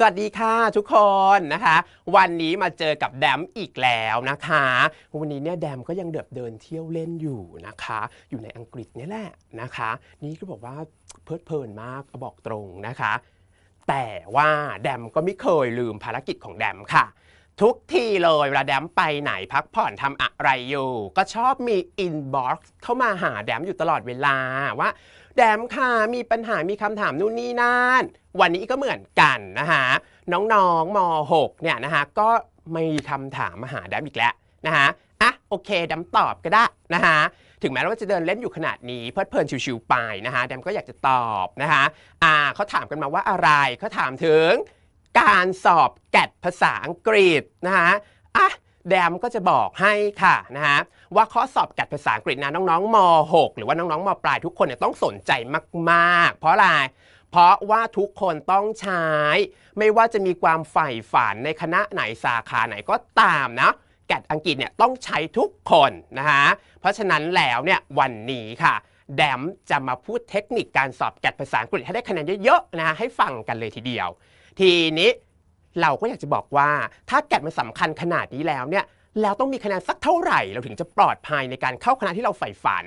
สวัสดีค่ะ ทุกคนนะคะ วันนี้มาเจอกับแดมอีกแล้วนะคะวันนี้เนี่ยแดมก็ยังเดอบเดินเที่ยวเล่นอยู่นะคะ อยู่ในอังกฤษนี่แหละนะคะ นี่ก็บอกว่า เพลิดเพลินมากบอกตรงนะคะ แต่ว่าแดมก็ไม่เคยลืมภารกิจของแดมค่ะ ทุกที่เลยเวลาแดมไปไหนพักผ่อนทำอะไรอยู่ ก็ชอบมีอินบ็อกซ์เข้ามาหาแดมอยู่ตลอดเวลาว่าแดม ค่ะ มีปัญหา มีคำถาม นู่นนี่นั่น วันนี้ก็เหมือนกันนะคะน้อง ๆม .6 เนี่ยนะคะก็ไม่ทำถามมาหาแดมอีกแล้วนะคะอ่ะโอเคดดม ตอบก็ได้นะคะถึงแม้ว่าจะเดินเล่นอยู่ขนาดนี้เพลิดเพลินชิวๆไปนะคะแดมก็อยากจะตอบนะคะอ่าเขาถามกันมาว่าอะไรเขาถามถึงการสอบแกดภาษาอังกฤษนะคะอ่ะดมก็จะบอกให้ค่ะนะฮะว่าข้อสอบกัดภาษาอังกฤษนะน้องๆ ม .6 หรือว่าน้องๆมปลาย ทุกคนเนี่ยต้องสนใจมากๆ เพราะอะไรเพราะว่าทุกคนต้องใช้ ไม่ว่าจะมีความใฝ่ฝันในคณะไหนสาขาไหนก็ตามนะกกดอังกฤษเนี่ยต้องใช้ทุกคนนะฮะเพราะฉะนั้นแล้วเนี่ยวันนี้ค่ะ แดมจะมาพูดเทคนิคการสอบกกดภาษาอังกฤษให้ได้คะแนนเยอะๆนะให้ฟังกันเลยทีเดียว ทีนี้เราก็อยากจะบอกว่าถ้าแกดมันสำคัญขนาดนี้แล้วเนี่ยแล้ว ต้องมีคะแนนสักเท่าไหร่ เราถึงจะปลอดภัยในการเข้าคณะที่เราใฝ่ฝัน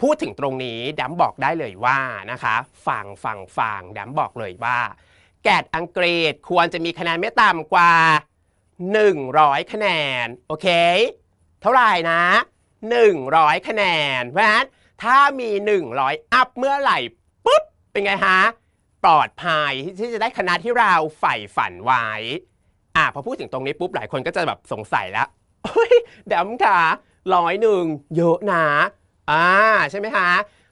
พูดถึงตรงนี้ดัมบอกได้เลยว่านะคะฟังฟังฟังดัมบอกเลยว่า แกดอังกฤษควรจะมีคะแนนไม่ต่ำกว่า 100 คะแนน โอเค เท่าไหร่นะ 100 คะแนนเพราะฉะนั้นถ้ามี 100 อัพเมื่อไหร่ปุ๊บเป็นไงฮะลอดภัยที่จะได้คณะที่เราใฝ่ฝันไว้ อ่าพอพูดถึงตรงนี้ปุ๊บหลายคนก็จะแบบสงสัยแล้วเดมค่ะร้อยหนึ่งเยอะนะอ่า ใช่ไหมคะ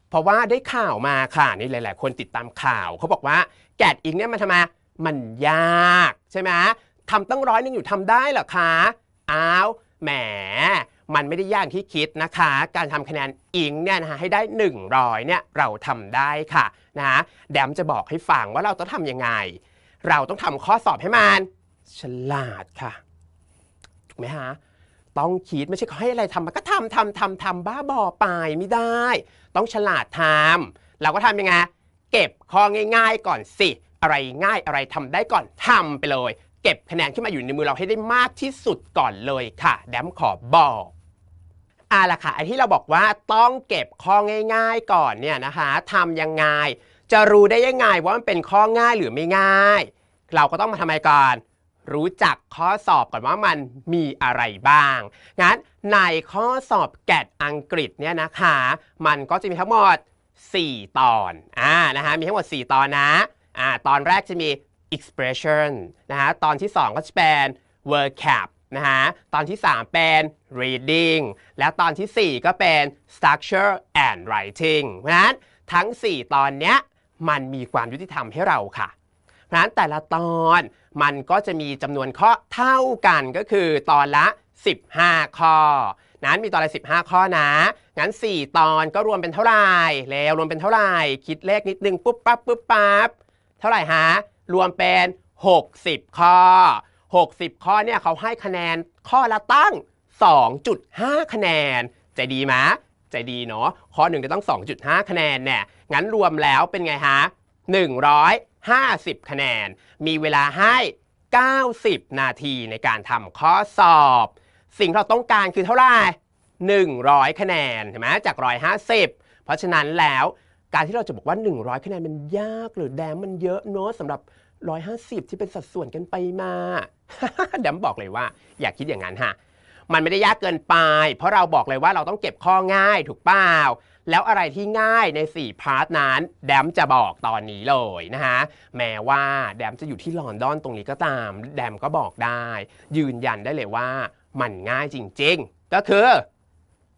เพราะว่าได้ข่าวมาค่ะ นี่หลายๆ คนติดตามข่าวเขาบอกว่า แกดอิงเนี่ยมันทำไมมันยากใช่ไหมทำตั้งร้อยหนึ่งอยู่ทำได้เหรอคะอ้าวแหมมันไม่ได้ยากที่คิดนะคะ การทำคะแนนอิงเนี่ยนะฮะให้ได้ 100 เนี่ยเราทำได้ค่ะนะฮะแดมจะบอกให้ฟังว่าเราต้องทำยังไง เราต้องทำข้อสอบให้มันฉลาดค่ะถูกไหมฮะต้องคิดไม่ใช่เขาให้อะไรทำมันก็ทำทำทำทำบ้าบอไปไม่ได้ ต้องฉลาดทำเราก็ทำยังไง เก็บข้อง่าย ๆก่อนสิ อะไรง่ายอะไรทำได้ก่อนทำไปเลย เก็บคะแนนขึ้นมาอยู่ในมือเราให้ได้มากที่สุดก่อนเลยค่ะ แดมขอบอกาล่ะค่ะอที่เราบอกว่าต้องเก็บข้อง่ายๆก่อนเนี่ยนะคะทำยังไง จะรู้ได้ยังไงว่ามันเป็นข้อง่ายหรือไม่ง่าย เราก็ต้องมาทำไมก่อน รู้จักข้อสอบก่อนว่ามันมีอะไรบ้าง งั้นในข้อสอบแกดอังกฤษเนี่ยนะคะมันก็จะมีทั้งหมด 4 ตอน อ่า นะคะมีทั้งหมด4ตอนนะ อ่า ตอนแรกจะมี expression นะฮะ ตอนที่ 2 ก็จะเป็น verb cap นะฮะตอนที่ 3 เป็น reading และตอนที่ 4 ก็เป็น structure and writing เพราะฉะนั้นทั้ง 4 ตอนเนี้ยมันมีความยุติธรรมให้เราค่ะเพราะฉะนั้นแต่ละตอนมันก็จะมีจำนวนข้อเท่ากันก็คือตอนละ 15ข้อนั้นมีตอนละ 15 ข้อนะ งั้น 4 ตอนก็รวมเป็นเท่าไหร่แล้วรวมเป็นเท่าไหร่ คิดเลขนิดนึงปุ๊บปั๊บปุ๊บปั๊บ เท่าไหร่ฮะรวมเป็น 60ข้อ60ข้อเนี่ยเขาให้คะแนนข้อละตั้ง 2.5 คะแนนใจดีมะใจดีเนาะข้อหนึ่งจะต้อง 2.5 คะแนนเนี่ยงั้นรวมแล้วเป็นไงฮะ150 คะแนน มีเวลาให้ 90 นาทีในการทำข้อสอบ สิ่งที่เราต้องการคือเท่าไหร่100 คะแนนใช่ไหมจาก 150 เพราะฉะนั้นแล้วการที่เราจะบอกว่า 100คะแนนมันยากหรือแดงมันเยอะเนาะสำหรับ150 ที่เป็นสัดส่วนกันไปมาเดมบอกเลยว่าอยากคิดอย่างนั้นฮะ มันไม่ได้ยากเกินไป เพราะเราบอกเลยว่าเราต้องเก็บข้อง่ายถูกเปล่าแล้วอะไรที่ง่ายใน 4 พาร์ทนั้น แดมจะบอกตอนนี้เลยนะฮะ แม้ว่าแดมจะอยู่ที่ลอนดอนตรงนี้ก็ตาม แดมก็บอกได้ ยืนยันได้เลยว่า มันง่ายจริงๆ ก็คือ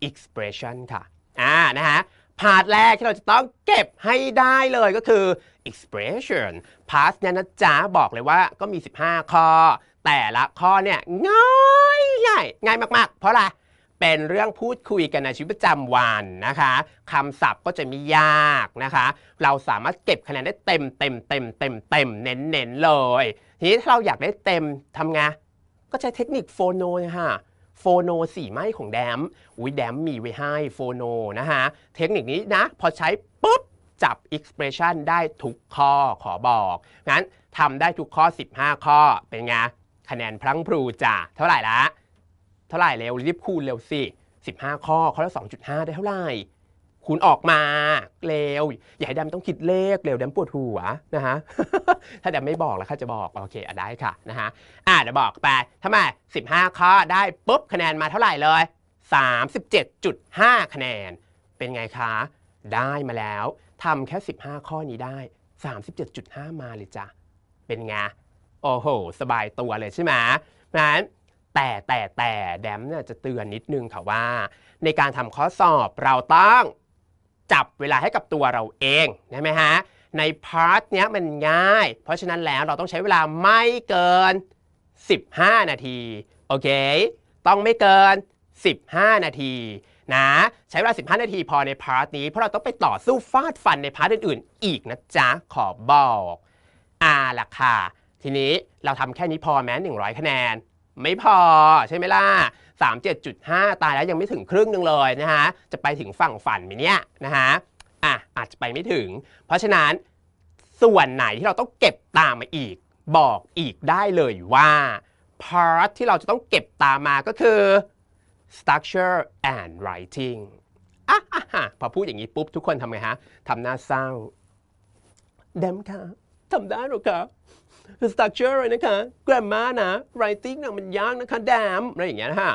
expression ค่ะอ่านะฮะ พาร์ทแรกที่เราจะต้องเก็บให้ได้เลยก็คือ expression past เนี่ยนะจ๊ะบอกเลยว่าก็มี 15 ข้อ แต่ละ ข้อเนี่ยง่ายง่ายง่ายมากๆ เพราะอะไรเป็นเรื่องพูดคุยกัน ในชีวิตประจำวันนะคะคำศัพท์ก็จะไม่ยากนะคะ เราสามารถเก็บ คะแนนได้เต็มเต็มเต็มเต็มเต็มเน้นๆ เลย ทีนี้ถ้าเราอยากได้เต็มทำไงก็ใช้เทคนิคโฟโนค่ะโฟโนสี่ไม้ของแดมอุ้ยแดมมีไว้ให้โฟโนนะคะเทคนิคนี้นะพอใช้ปุ๊บจับ expression ได้ทุกข้อ ขอบอก งั้นทำได้ทุกข้อ 15 ข้อ เป็นไง คะแนนพลังพลูจะเท่าไหร่ละ เท่าไหร่เร็ว รีบคูณเร็วสิ 15 ข้อข้อละ2.5 ได้เท่าไหร่ คูณออกมา เร็ว อย่าให้ดำต้องคิดเลขเร็วดำปวดหัวนะฮะ ถ้าดำไม่บอก แล้วค่ะจะบอก โอเคอได้ค่ะนะฮะ อ่าเดี๋ยวบอกไป ทำไม 15 ข้อได้ปุ๊บคะแนนมาเท่าไหร่เลย 37.5 คะแนน เป็นไงคะ ได้มาแล้วทำแค่ 15 ข้อนี้ได้ 37.5 มาเลยจ้ะ เป็นไง โอ้โห สบายตัวเลยใช่ไหมนั้นแต่แต่แต่แดมเนี่ยจะเตือนนิดนึงค่ะว่า ในการทำข้อสอบเราต้องจับเวลาให้กับตัวเราเองได้ไหมฮะ ในพาร์ทเนี้ยมันง่าย เพราะฉะนั้นแล้วเราต้องใช้เวลาไม่เกิน 15 นาที โอเค ต้องไม่เกิน 15 นาทีนะใช้เวลา 15 นาทีพอในพาร์ทนี้เพราะเราต้องไปต่อสู้ฟาดฟันในพาร์ทอื่นๆอีกนะจ๊ะ ขอบอก อ่าล่ะค่ะ ทีนี้เราทำแค่นี้พอแม้ 100 คะแนน ไม่พอใช่ไหมล่ะ 37.5 ตายแล้วยังไม่ถึงครึ่งนึงเลยนะฮะจะไปถึงฝั่งฝันไหมเนี่ยนะฮะอ่ะอาจจะไปไม่ถึง เพราะฉะนั้น ส่วนไหนที่เราต้องเก็บตามมาอีก บอกอีกได้เลยว่าพาร์ทที่เราจะต้องเก็บตามมาก็คือ structure and writing อ่ะะพอพูดอย่างนี้ปุ๊บทุกคนทำไงฮะทำหน้าเศร้าเดมค่ะทำได้หรอคะ structure เลยนะคะ grammar นะ writing นะมันยากนะคะเดมอะไรอย่างเงี้ยนะฮะ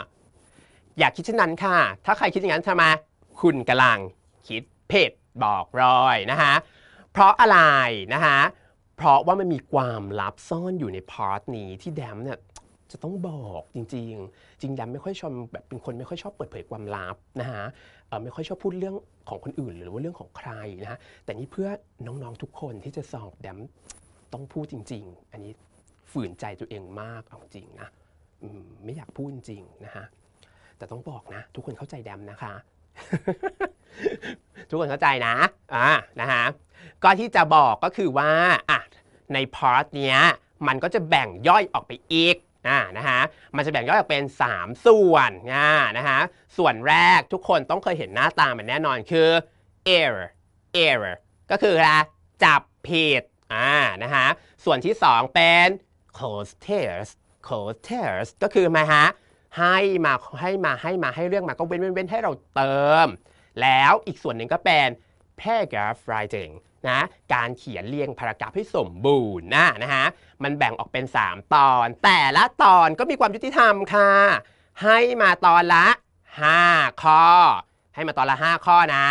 อยากคิดเช่นนั้นค่ะ ถ้าใครคิดอย่างนั้นทำไมคุณกำลังคิดเพจบอกรอยนะคะเพราะอะไรนะคะเพราะว่ามันมีความลับซ่อนอยู่ในพาร์ทนี้ที่แดมเนี่ยจะต้องบอกจริง ๆ จริงยันไม่ค่อยชมแบบเป็นคนไม่ค่อยชอบเปิดเผยความลับนะฮะไม่ค่อยชอบพูดเรื่องของคนอื่นหรือว่าเรื่องของใครนะฮะ แต่นี่เพื่อน้องๆทุกคนที่จะสอบดมต้องพูดจริง ๆ อันนี้ฝืนใจตัวเองมากเอาจริงนะไม่อยากพูดจริงนะฮะแต่ต้องบอกนะ ทุกคนเข้าใจแดมนะคะ ทุกคนเข้าใจนะ อ่านะฮะ ก็ที่จะบอกก็คือว่าอ่ะในพาร์ทเนี้ยมันก็จะแบ่งย่อยออกไปอีกอ่านะฮะมันจะแบ่งย่อยออกเป็น 3 ส่วนนะฮะส่วนแรกทุกคนต้องเคยเห็นหน้าตามันแน่นอนคือ error error ก็คืออะไรจับผิดอ่านะฮะส่วนที่ 2 เป็น close tears close tears ก็คือมาฮะให้มา ให้มา ให้มา ให้เรื่องมา ก็เว้นเว้นให้เราเติม แล้วอีกส่วนหนึ่งก็เป็น paragraph writing นะการเขียนเรียงพารากราฟให้สมบูรณ์นะนะฮะมันแบ่งออกเป็น 3 ตอน แต่ละตอนก็มีความยุติธรรมค่ะให้มาตอนละ 5 ข้อ ให้มาตอนละ 5 ข้อนะ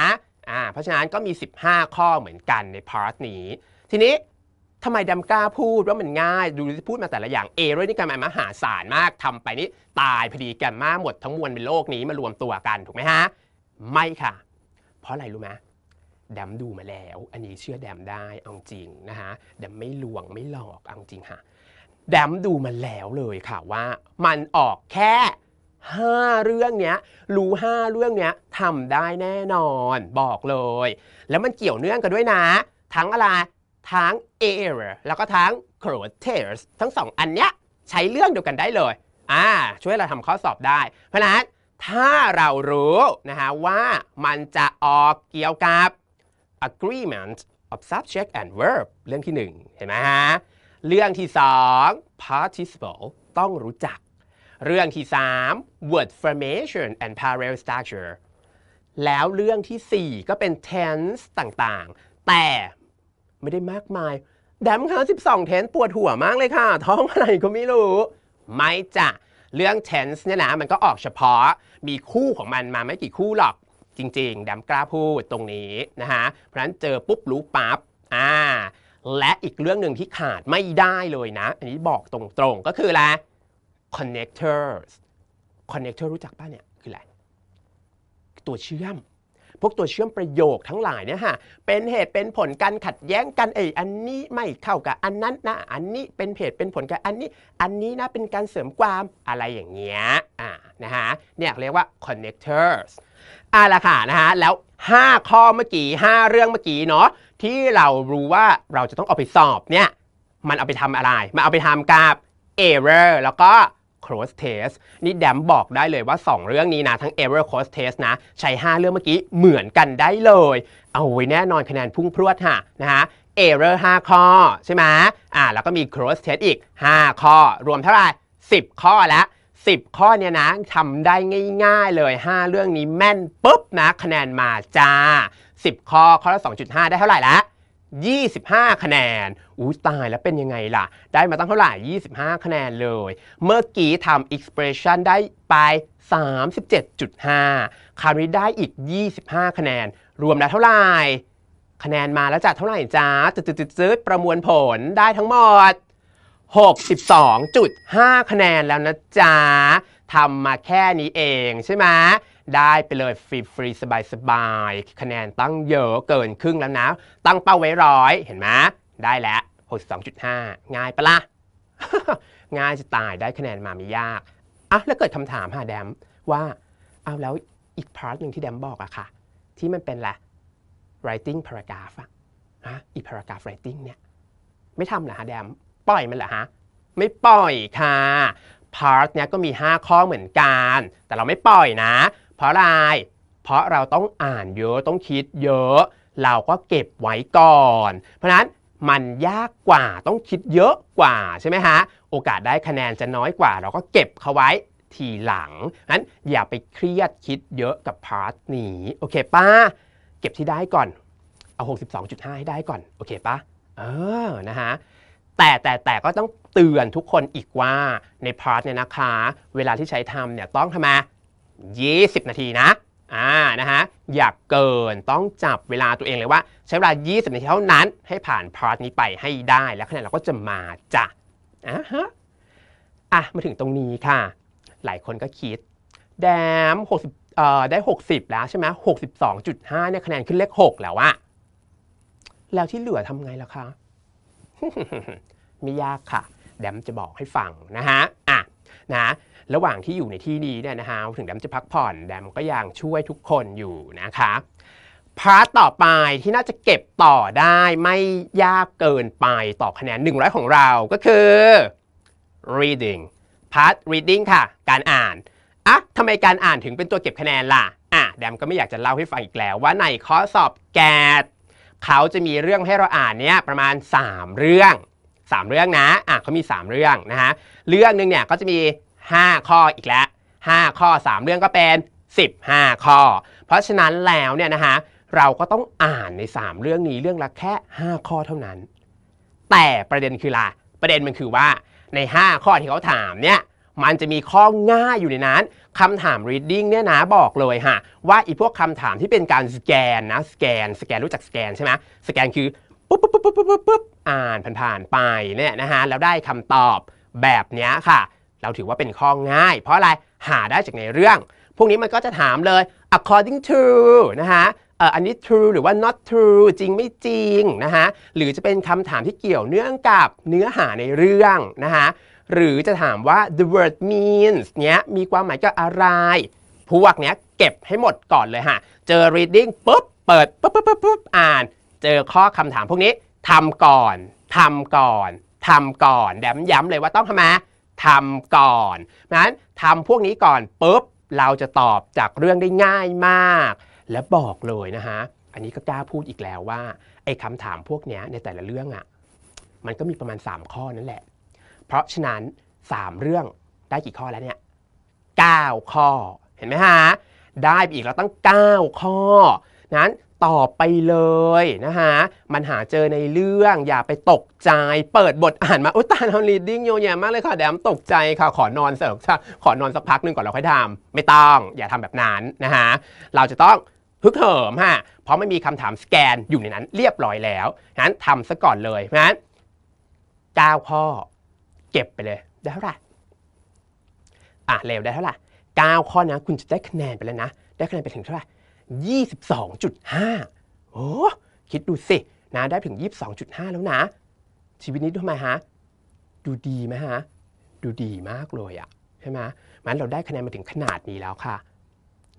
อ่าเพราะฉะนั้นก็มี 15 ข้อเหมือนกันในพาร์ทนี้ ทีนี้ทำไมดำกล้าพูดว่ามันง่ายดูพูดมาแต่ละอย่างเอเรนี่การมาหาศาลมากทำไปนี่ตายพอดีกันมาหมดทั้งมวลเป็นโลกนี้มารวมตัวกันถูกไหมฮะไม่ค่ะเพราะอะไรรู้ไหมดมดูมาแล้ว อันนี้เชื่อแดมได้ เอาจริงนะคะดมไม่ลวงไม่หลอก เอาจริงค่ะดมดู มาแล้วเลยค่ะว่า มันออกแค่ห้าเรื่องเนี้ย รู้ห้าเรื่องเนี้ยทำได้แน่นอน บอกเลย แล้วมันเกี่ยวเนื่องกันด้วยนะ ทั้งอะไร ทั้ง a r r แล้วก็ทั้ง c r o t e s ทั้งสองอันเนี้ยใช้เรื่องเดียวกันได้เลย อ่า ช่วยเราทำข้อสอบได้ เพราะนั้น ถ้าเรารู้นะฮะว่ามันจะออกเกี่ยวกับ agreement of subject and verb เรื่องที่1เห็นไหมฮะ เรื่องที่2 participle ต้องรู้จัก เรื่องที่ 3 word formation and parallel structure แล้วเรื่องที่ 4 ก็เป็น tense ต่างๆ แต่ไม่ได้มากมาย แดมค่ะ12 tense ปวดหัวมากเลยค่ะ ท้องอะไรก็ไม่รู้ ไม่จ้ะเรื่อง tense เนี่ยนะมันก็ออกเฉพาะ มีคู่ของมันมาไม่กี่คู่หรอกจริงๆแดมกล้าพูดตรงนี้นะฮะ เพราะฉะนั้นเจอปุ๊บรู้ปั๊บอ่าและอีกเรื่องหนึ่งที่ขาดไม่ได้เลยนะ อันนี้บอกตรงๆ ก็คืออะไร connectors connector รู้จักป่ะเนี่ยคืออะไรตัวเชื่อมพวกตัวเชื่อมประโยคทั้งหลายเนี่ยฮะเป็นเหตุเป็นผลกันขัดแย้งกันเอ้อันนี้ไม่เข้ากับอันนั้นนะอันนี้เป็นเหตุเป็นผลกับอันนี้ อันนี้นะเป็นการเสริมความอะไรอย่างเงี้ยอ่านะฮะเนี่ยเรียกว่า connectors อ่ะละค่ะนะฮะแล้ว 5 ข้อเมื่อกี้5เรื่องเมื่อกี้เนาะที่เรารู้ว่าเราจะต้องเอาไปสอบเนี่ยมันเอาไปทำอะไรมันเอาไปทำกับ error แล้วก็ c r o s s Test นี่แดมบอกได้เลยว่า 2 เรื่องนี้นะทั้ง Error c r o s s Test นะ ใช้ 5 เรื่องเมื่อกี้เหมือนกันได้เลย เอาไว้แน่นอนคะแนนพุ่งพรวดฮะนะฮะ Error 5 ข้อ ใช่ไหมอ่าแล้วก็มี c r o s s Test อีก 5 ข้อ รวมเท่าไหร่ 10 ข้อละ10 ข้อเนี่ยนะทำได้ง่าย ๆ เลย 5 เรื่องนี้แม่นปุ๊บนะ คะแนนมาจ้า 10 ข้อ ข้อละ2.5 ได้เท่าไหร่ละ25 คะแนนอู้ตายแล้วเป็นยังไงล่ะ ได้มาตั้งเท่าไหร่ 25 คะแนนเลย เมื่อกี้ทำ expression ได้ไป 37.5คราวนี้ได้อีก 25 คะแนน รวมแล้วเท่าไหร่ คะแนนมาแล้วจะเท่าไหร่จ้าจืดๆประมวลผลได้ทั้งหมด 62.5 คะแนนแล้วนะจ๊ะทำมาแค่นี้เองใช่ไหมได้ไปเลยฟรีฟรีสบายสบายคะแนนตั้งเยอะเกินครึ่งแล้วนะ ตั้งเป้าไว้ร้อยเห็นไหมได้แล้ว62.5 ง่ายปะละ่ะ ง่ายจะตายได้คะแนนมาไม่ยากอ่ะแล้วเกิดคำถามหาแดมว่าเอาแล้วอีกพาร์ทหนึ่งที่แดมบอกอะค่ะที่มันเป็นแหละ writing paragraph อะนะอี paragraph writing เนี่ยไม่ทำเหรอฮะแดม ปล่อยมันเหรอฮะไม่ปล่อยค่ะ part เนี่ยก็มี 5 ข้อเหมือนกัน แต่เราไม่ปล่อยนะ เพราะอะไร เพราะเราต้องอ่านเยอะต้องคิดเยอะ เราก็เก็บไว้ก่อน เพราะนั้น มันยากกว่า ต้องคิดเยอะกว่าใช่ไหมฮะ โอกาสได้คะแนนจะน้อยกว่า เราก็เก็บเขาไว้ทีหลังนั้นอย่าไปเครียดคิดเยอะกับพาร์ทนี้ โอเคป้าเก็บที่ได้ก่อน เอา62.5ให้ได้ก่อน โอเคป้าเออ นะฮะแต่แต่แต่ก็ต้องเตือนทุกคนอีกว่าในพาร์ทเนี่ยนะคะ เวลาที่ใช้ทำเนี่ยต้องทำมา 20 นาทีนะอ่านะฮะอย่ากเกินต้องจับเวลาตัวเองเลยว่าใช้เวลา 20 นาทีเท่านั้น ให้ผ่านพาร์ทนี้ไปให้ได้แล้วคะแนนเราก็จะมาจ้ะอ่ะฮะ อ่ะ มาถึงตรงนี้ค่ะ หลายคนก็คิดแดม 60เอ่อได้ 60 แล้วใช่ไหม62.5เนี่ยคะแนนขึ้นเลข6แล้วอะแล้วที่เหลือทำไงล่ะคะไม่ยากค่ะ แดมจะบอกให้ฟังนะฮะ อ่ะ นะ ระหว่างที่อยู่ในที่นี้เนี่ยนะฮะ ถึงแดมจะพักผ่อน แดมก็ยังช่วยทุกคนอยู่นะคะ พาร์ตต่อไปที่น่าจะเก็บต่อได้ ไม่ยากเกินไปต่อคะแนน 100 ของเราก็คือ reading พาร์ต reading ค่ะ การอ่านอ่ะทำไมการอ่านถึงเป็นตัวเก็บคะแนนล่ะ อ่ะ แดมก็ไม่อยากจะเล่าให้ฟังอีกแล้วว่าในข้อสอบแกดเขาจะมีเรื่องให้เราอ่านเนี่ยประมาณ 3 เรื่อง 3 เรื่องนะอ่ะเขามี 3 เรื่องนะฮะเรื่องหนึ่งเนี่ยก็จะมี 5 ข้ออีกแล้ว 5ข้อ 3 เรื่องก็เป็น 15 ข้อ เพราะฉะนั้นแล้วเนี่ยนะฮะเราก็ต้องอ่านใน 3 เรื่องนี้เรื่องละแค่ 5 ข้อเท่านั้น แต่ประเด็นคือละประเด็นมันคือว่าใน 5 ข้อที่เขาถามเนี่ยมันจะมีข้อง่ายอยู่ในนั้น คำถาม reading เนี่ยนะบอกเลยฮะว่าอีพวกคำถามที่เป็นการสแกนนะสแกนสแกนรู้จักสแกนใช่ไหมสแกนคือปุ๊บปุ๊บปุ๊บปุ๊บปุ๊บปุ๊บอ่านผ่านๆไปเนี่ยนะฮะแล้วได้คำตอบแบบนี้ค่ะ เราถือว่าเป็นข้อง่าย เพราะอะไร หาได้จากในเรื่อง พวกนี้มันก็จะถามเลย according to นะฮะอันนี้ true หรือว่า not true จริงไม่จริงนะฮะหรือจะเป็นคำถามที่เกี่ยวเนื่องกับเนื้อหาในเรื่องนะฮะหรือจะถามว่า the word means เนี้ยมีความหมายก็อะไร พวกเนี้ยเก็บให้หมดก่อนเลยฮะ เจอ reading ปุ๊บ เปิดปุ๊บปุ๊บปุ๊บปุ๊บอ่าน เจอข้อคำถามพวกนี้ทำก่อนทำก่อนทำก่อน แดมย้ำเลยว่าต้องทำไมทำก่อนนั้นทำพวกนี้ก่อนปุ๊บเราจะตอบจากเรื่องได้ง่ายมาก และบอกเลยนะฮะ อันนี้ก็กล้าพูดอีกแล้วว่าไอ้คำถามพวกนี้ในแต่ละเรื่องอะ่ะ มันก็มีประมาณ 3 ข้อนั่นแหละเพราะฉะนั้น 3 เรื่องได้กี่ข้อแล้วเนี่ย 9 ข้อ เห็นไหมฮะ ได้อีกเราตั้ง9 ข้อนั้นตอบไปเลยนะฮะมันหาเจอในเรื่องอย่าไปตกใจ เปิดบทอ่านมาอุตาเรารีดดิ้งโยแยมากเลยค่ะแดมตกใจค่ะ ขอนอนเสิร์ฟขอนอนสักพักนึงก่อนเราค่อยทำไม่ต้อง อย่าทำแบบนั้นนะฮะเราจะต้องฮึกเหิมฮะเพราะไม่มีคำถามสแกนอยู่ในนั้นเรียบร้อยแล้วนั้นทำซะก่อนเลยเก้นข้อเก็บไปเลยได้เท่าไหร่ อ่ะเร็วได้เท่าไหร่ 9 ข้อนะคุณจะได้คะแนนไปแล้วนะ ได้คะแนนไปถึงเท่าไหร่ 22.5 โอ้คิดดูสิ นะได้ถึง 22.5 แล้วนะ ชีวิตนี้ทำไมฮะ ดูดีไหมฮะ ดูดีมากเลยอะใช่ไหมมันเราได้คะแนนมาถึงขนาดนี้แล้วค่ะ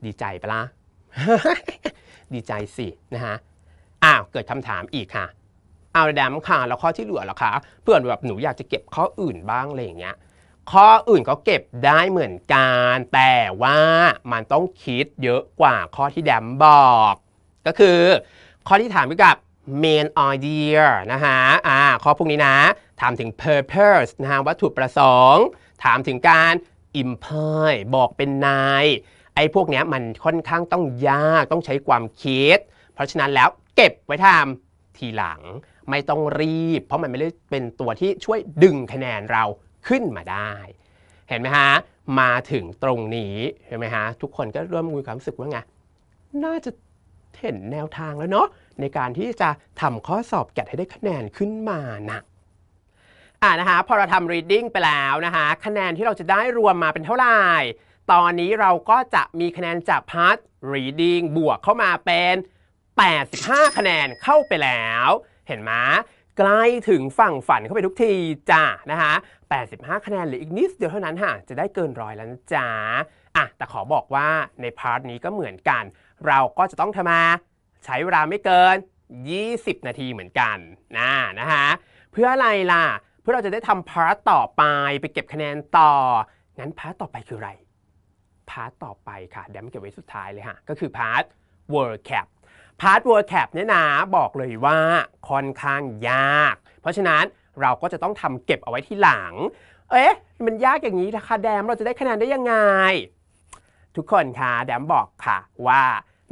ดีใจปะละ่ะ ดีใจสิ นะฮะ อ้าวเกิดคำถามอีกค่ะเอาแดมค่ะแล้วข้อที่เหลือล่ะคะเพื่อนแบบหนูอยากจะเก็บข้ออื่นบ้างอะไรอย่างเงี้ยข้ออื่นก็เก็บได้เหมือนกันแต่ว่ามันต้องคิดเยอะกว่าข้อที่แดมบอก ก็คือ ข้อที่ถามเกี่ยวกับ main idea นะฮะอ่าข้อพวกนี้นะถามถึง purpose นะฮะวัตถุประสงค์ ถามถึงการ imply บอกเป็นนายไอ้พวกเนี้ยมันค่อนข้างต้องยากต้องใช้ความคิด เพราะฉะนั้นแล้วเก็บไว้ทำทีหลังไม่ต้องรีบ เพราะมันไม่ได้เป็นตัวที่ช่วยดึงคะแนนเราขึ้นมาได้ เห็นไหมฮะ มาถึงตรงนี้เห็นไหมฮะทุกคนก็เริ่มมีความรู้สึกว่าไง น่าจะเห็นแนวทางแล้วเนาะในการที่จะทำข้อสอบแกะให้ได้คะแนนขึ้นมานะอ่านะคะพอเราทำ reading ไปแล้วนะคะ คะแนนที่เราจะได้รวมมาเป็นเท่าไหร่ ตอนนี้เราก็จะมีคะแนนจากพาร์ท reading บวกเข้ามาเป็น 85 คะแนนเข้าไปแล้วเห็นมหมใกล้ถึงฝั่งฝันเข้าไปทุกทีจ้านะคะ85 คะแนนหรืออีกนิดเดียวเท่านั้นค่ะจะได้เกินร้อยแล้วะจ้าอ่ะแต่ขอบอกว่าในพาร์ทนี้ก็เหมือนกัน เราก็จะต้องทำมาใช้เวลาไม่เกิน 20 นาทีเหมือนกันนะนะคะเพื่ออะไรล่ะ เพื่อเราจะได้ทำพาร์ทต่อไปไปเก็บคะแนนต่อ งั้นพาร์ทต่อไปคืออะไรพาร์ทต่อไปค่ะเดี๋ยวมันเก็บไว้สุดท้ายเลยค่ะก็คือพาร์ท World Cap พาร์ทเวิร์ดแคปเนี่ยนะบอกเลยว่าค่อนข้างยาก เพราะฉะนั้นเราก็จะต้องทำเก็บเอาไว้ที่หลัง เอ๊ะมันยากอย่างนี้นะคะแดม เราจะได้คะแนนได้ยังไง ทุกคนคะแดมบอกค่ะว่า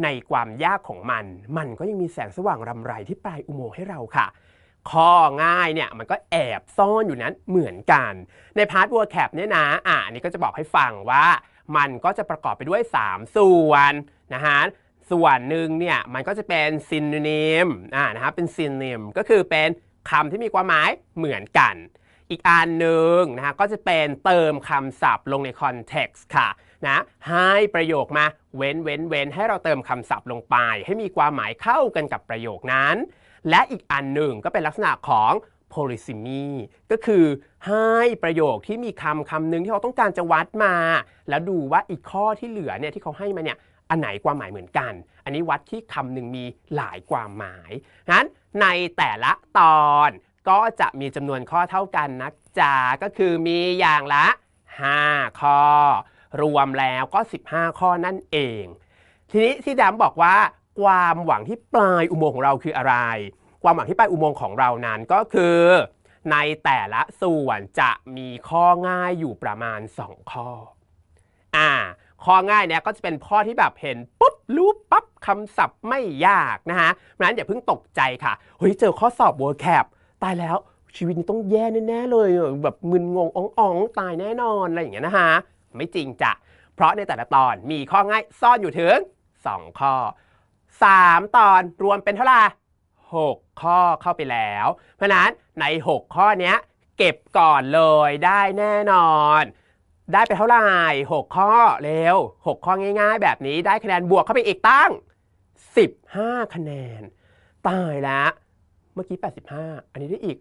ในความยากของมัน มันก็ยังมีแสงสว่างรำไรที่ปลายอุโมงค์ให้เราค่ะข้อง่ายเนี่ยมันก็แอบซ่อนอยู่นั้นเหมือนกัน ในพาร์ทวัวแคปเนี่ยนะอ่ะอันนี้ก็จะบอกให้ฟังว่า มันก็จะประกอบไปด้วย 3 ส่วนนะฮะส่วนหนึ่งเนี่ยมันก็จะเป็นซินนนมอ่านะครับเป็นซินนนมก็คือเป็นคำที่มีความหมายเหมือนกัน อีกอันหนึ่งนะฮะก็จะเป็นเติมคำศัพท์ลงในคอนเท็กซ์ค่ะนะให้ประโยคมาเว้นเว้นเว้นให้เราเติมคำศัพท์ลงไป ให้มีความหมายเข้ากันกับประโยคนั้น และอีกอันหนึ่งก็เป็นลักษณะของ p o l y s e m ีก็คือให้ประโยคที่มีคำคำหนึ่งที่เราต้องการจะวัดมา แล้วดูว่าอีกข้อที่เหลือเนี่ยที่เขาให้มาเนี่ยอันไหนความหมายเหมือนกัน อันนี้วัดที่คำหนึ่งมีหลายความหมายนั้นในแต่ละตอนก็จะมีจำนวนข้อเท่ากันนะจ๊ะ ก็คือมีอย่างละ 5 ข้อ รวมแล้วก็ 15 ข้อนั่นเอง ทีนี้ที่ดมบอกว่า ความหวังที่ปลายอุโมงค์ของเราคืออะไร ความหวังที่ปลายอุโมงค์ของเรานั้น ก็คือ ในแต่ละ ส่วนจะมีข้อง่ายอยู่ประมาณ 2 ข้อข้อง่ายเนี่ยก็จะเป็นข้อที่แบบเห็นปุ๊บ รู้ ปั๊บคำศัพท์ไม่ยากนะฮะนั้นอย่าเพิ่งตกใจค่ะเฮ้ยเจอข้อสอบ word cap ตายแล้ว ชีวิตนี้ต้องแย่แน่ ๆ เลยแบบมึนงงอ่อง ๆ ตายแน่นอน อะไรอย่างเงี้ยนะฮะไม่จริงจ้ะ เพราะในแต่ละตอนมีข้อง่ายซ่อนอยู่ถึง 2 ข้อ 3 ตอนรวมเป็นเท่าไหร่6ข้อเข้าไปแล้ว เพราะนั้นใน 6 ข้อนี้เก็บก่อนเลยได้แน่นอนได้ไปเท่าไหร่6ข้อเร็ว 6 ข้อง่ายๆ แบบนี้ได้คะแนนบวกเข้าไปอีกตั้ง 15 คะแนนตายแล้ว เมื่อกี้ 85 อันนี้ได้อีก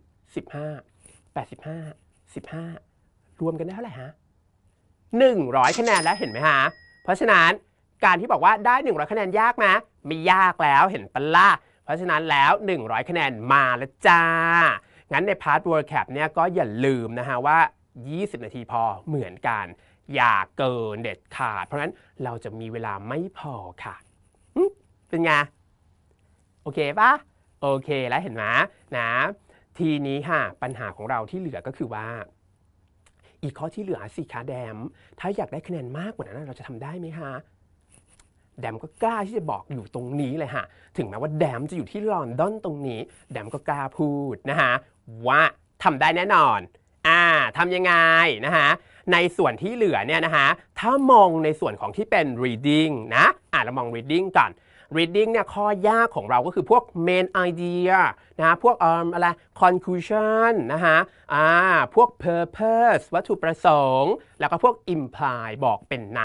15 85 15 รวมกันได้เท่าไหร่ฮะ 100 คะแนนแล้วเห็นไหมฮะ เพราะฉะนั้นการที่บอกว่าได้ 100 คะแนนยากไหมไม่ยากแล้วเห็นปะล่ะเพราะฉะนั้นแล้ว 100 คะแนนมาแล้วจ้า งั้นในพาร์ท w o r ์ d Cap เนี่ยก็อย่าลืมนะฮะว่า20 นาทีพอเหมือนกัน อย่าเกินเด็ดขาดเพราะนั้นเราจะมีเวลาไม่พอค่ะเป็นไง โอเคปะโอเคแล้วเห็นไหมนะทีนี้ค่ะ ปัญหาของเราที่เหลือก็คือว่า อีกข้อที่เหลือสิคะแดม ถ้าอยากได้คะแนนมากกว่านั้นเราจะทำได้ไหมคะแดมก็กล้าที่จะบอกอยู่ตรงนี้เลยฮะถึงแม้ว่าแดมจะอยู่ที่ลอนดอนตรงนี้ แดมก็กล้าพูดนะฮะว่าทำได้แน่นอนอ่าทำยังไงนะฮะ ในส่วนที่เหลือเนี่ยนะฮะ ถ้ามองในส่วนของที่เป็น reading นะอ่าเรามอง reading ก่อน reading เนี่ยข้อยากของเราก็คือพวก main idea นะฮะพวกอะไร conclusion นะฮะอ่าพวก purpose วัตถุประสงค์ แล้วก็พวก imply บอกเป็นใน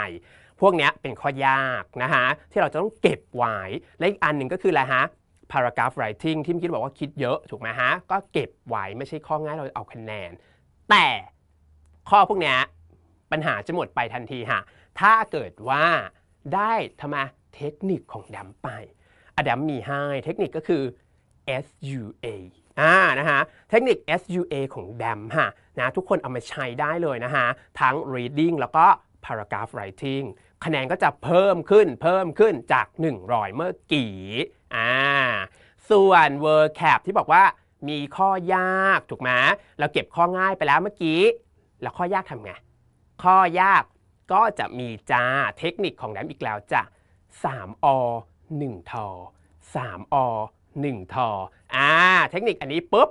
พวกเนี้ยเป็นข้อยากนะฮะ ที่เราจะต้องเก็บไว้ และอีกอันหนึ่งก็คืออะไรฮะ paragraph writing ที่เมื่อกี้บอกว่าคิดเยอะ ถูกไหมฮะ ก็เก็บไว้ไม่ใช่ข้อง่าย เราเอาคะแนนแต่ ข้อพวกนี้ปัญหาจะหมดไปทันทีฮะ ถ้าเกิดว่าได้ทำไมเทคนิคของดัมไปอดัมมีให้เทคนิคก็คือ SUA อ่านะฮะเทคนิค SUA ของดัมฮะนะทุกคนเอามาใช้ได้เลยนะฮะทั้ง reading แล้วก็ paragraph writing คะแนนก็จะเพิ่มขึ้นเพิ่มขึ้นจาก 100 เมื่อกี้อ่าส่วน v o r d cap ที่บอกว่ามีข้อยากถูกไหมเราเก็บข้อง่ายไปแล้วเมื่อกี้ แล้วข้อยากทำไง ข้อยากก็จะมีจ้าเทคนิคของแดมอีกแล้วจ้ะ3อ1ทอ3อ1ทออ่าเทคนิคอันนี้ปุ๊บ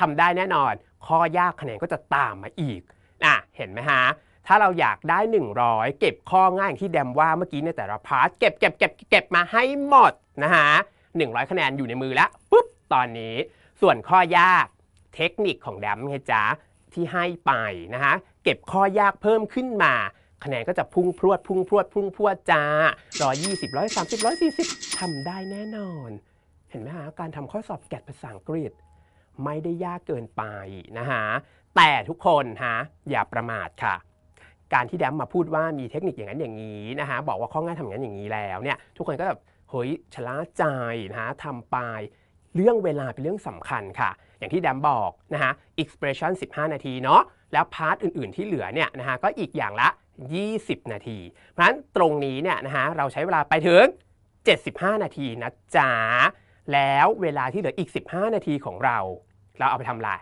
ทำได้แน่นอน ข้อยากคะแนนก็จะตามมาอีกอ่ะเห็นไหมฮะถ้าเราอยากได้ 100 เก็บข้อง่ายที่แดมว่าเมื่อกี้ในแต่ละพาร์ทเก็บเก็บเก็บเก็บมาให้หมดนะฮะ100 คะแนนอยู่ในมือแล้วปุ๊บตอนนี้ส่วนข้อยากเทคนิคของแดมไงจ๊ะที่ให้ไปนะคะเก็บข้อยากเพิ่มขึ้นมาคะแนนก็จะพุ่งพรวดพุ่งพรวดพุ่งพรวดจ้าร้อยยี่สิบร้อยสามสิบร้อยสี่สิบทำได้แน่นอน เห็นไหมฮะการทำข้อสอบแกะภาษาอังกฤษ ไม่ได้ยากเกินไปนะฮะแต่ทุกคนฮะอย่าประมาทค่ะการที่แดมมาพูดว่ามีเทคนิคอย่างนั้นอย่างนี้นะฮะบอกว่าข้อง่ายทำอย่างนั้นอย่างนี้แล้วเนี่ยทุกคนก็แบบเฮ้ยชะล่าใจนะฮะทำไปเรื่องเวลาเป็นเรื่องสำคัญค่ะ อย่างที่แดมบอกนะฮะ expression 15 นาทีเนาะ แล้วพาร์ทอื่นๆที่เหลือเนี่ยนะฮะ ก็อีกอย่างละ 20 นาที เพราะฉะนั้นตรงนี้เนี่ยนะฮะ เราใช้เวลาไปถึง 75 นาทีนะจ๊ะแล้วเวลาที่เหลืออีก 15 นาทีของเรา เราเอาไปทำอะไร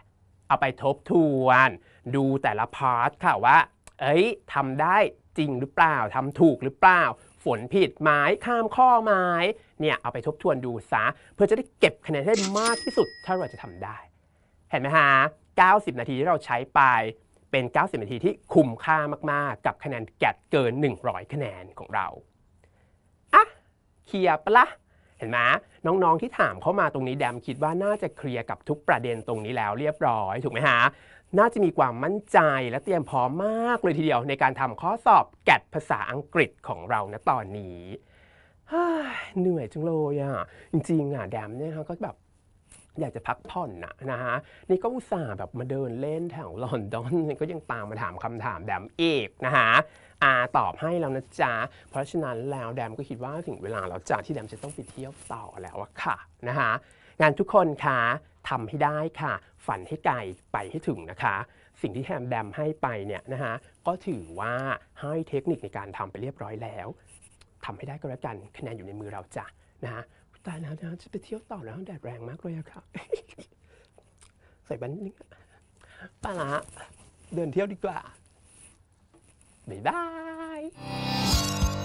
เอาไปทบทวน ดูแต่ละพาร์ทค่ะว่า เอ้ยทำได้จริงหรือเปล่าทำถูกหรือเปล่าฝนผิดไม้ข้ามข้อไม้เนี่ยเอาไปทบทวนดูซะเพื่อจะได้เก็บคะแนนได้มากที่สุดถ้าเราจะทำได้ เห็นไหมฮะ90 นาทีที่เราใช้ไปเป็น 90 นาทีที่คุ้มค่ามากๆ กับคะแนนแกดเกิน 100 คะแนนของเราอ่ะเคลียร์ปะละ่ะเห็นไหมน้องๆที่ถามเข้ามาตรงนี้แดมคิดว่าน่าจะเคลียร์กับทุกประเด็นตรงนี้แล้วเรียบร้อยถูกไหมฮะน่าจะมีความมั่นใจและเตรียมพร้อมมากเลยทีเดียวในการทำข้อสอบแกดภาษาอังกฤษของเราณตอนนี้ เหนื่อยจังเลยอ่ะ จริงๆอ่ะแดมเนี่ยเขาก็แบบอยากจะพักผ่อนนะนะฮะ นี่ก็อุตส่าห์แบบมาเดินเล่นแถวลอนดอนก็ยังตามมาถามคำถามแดมเอกนะฮะอาตอบให้แล้วนะจ๊ะ เพราะฉะนั้นแล้วแดมก็คิดว่าถึงเวลาแล้วจ้ะที่แดมจะต้องไปเที่ยวต่อแล้วอะค่ะนะฮะ งานทุกคนคะทำให้ได้ค่ะ ฝันให้ไกล ไปให้ถึงนะคะ สิ่งที่แฮมแดม ให้ไปเนี่ยนะฮะ ก็ถือว่าให้เทคนิคในการทำไปเรียบร้อยแล้ว ทำให้ได้ก็แล้วกัน คะแนนอยู่ในมือเราจ้ะนะคะตายแล้วนะจะไปเที่ยวต่อแล้วแดดแรงมากเลยค่ะ ใส่บันนึงป้าละเดินเที่ยวดีกว่า บ๊ายบาย